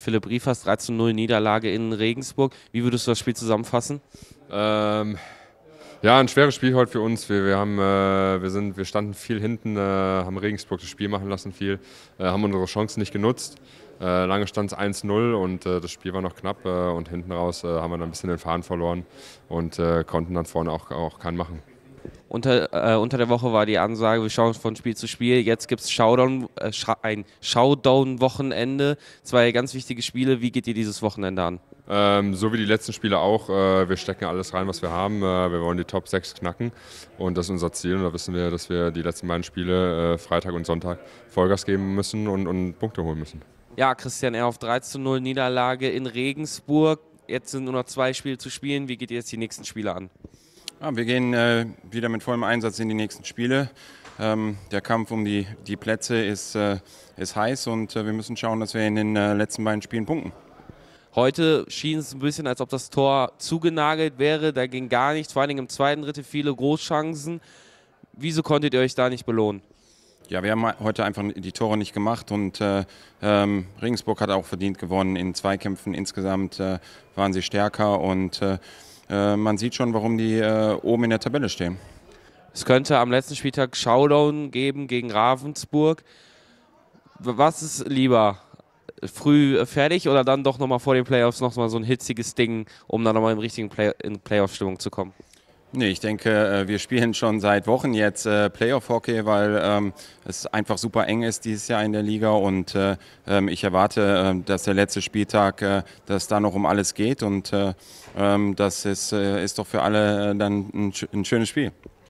Philipp Riefers 13-0 Niederlage in Regensburg. Wie würdest du das Spiel zusammenfassen? Ähm, ja, ein schweres Spiel heute für uns. Wir, wir, haben, äh, wir, sind, wir standen viel hinten, äh, haben Regensburg das Spiel machen lassen, viel, äh, haben unsere Chancen nicht genutzt. Äh, lange stand es 1-0 und äh, das Spiel war noch knapp äh, und hinten raus haben wir dann ein bisschen den Faden verloren und konnten dann vorne auch, auch keinen machen. Unter, äh, unter der Woche war die Ansage, wir schauen von Spiel zu Spiel. Jetzt gibt es Showdown, äh, ein Showdown-Wochenende. Zwei ganz wichtige Spiele. Wie geht ihr dieses Wochenende an? Ähm, so wie die letzten Spiele auch. Äh, wir stecken alles rein, was wir haben. Äh, wir wollen die Top 6 knacken. Und das ist unser Ziel. Und da wissen wir, dass wir die letzten beiden Spiele, äh, Freitag und Sonntag, Vollgas geben müssen und, und Punkte holen müssen. Ja, Christian, er auf 3 zu 0 Niederlage in Regensburg. Jetzt sind nur noch zwei Spiele zu spielen. Wie geht ihr jetzt die nächsten Spiele an? Ja, wir gehen äh, wieder mit vollem Einsatz in die nächsten Spiele. Ähm, der Kampf um die, die Plätze ist, äh, ist heiß und äh, wir müssen schauen, dass wir in den äh, letzten beiden Spielen punkten. Heute schien es ein bisschen, als ob das Tor zugenagelt wäre. Da ging gar nichts, vor allen Dingen im zweiten Drittel viele Großchancen. Wieso konntet ihr euch da nicht belohnen? Ja, wir haben heute einfach die Tore nicht gemacht und äh, ähm, Regensburg hat auch verdient gewonnen. In Zweikämpfen insgesamt äh, waren sie stärker und äh, äh, man sieht schon, warum die äh, oben in der Tabelle stehen. Es könnte am letzten Spieltag Showdown geben gegen Ravensburg. Was ist lieber? Früh fertig oder dann doch nochmal vor den Playoffs nochmal so ein hitziges Ding, um dann nochmal in richtigen Play Playoff-Stimmung zu kommen? Nee, ich denke, äh, wir spielen schon seit Wochen jetzt äh, Playoff-Hockey, weil ähm, es einfach super eng ist dieses Jahr in der Liga und äh, ähm, ich erwarte, ähm, dass der letzte Spieltag, dass da noch um alles geht und das ist, ist doch für alle dann ein schönes Spiel.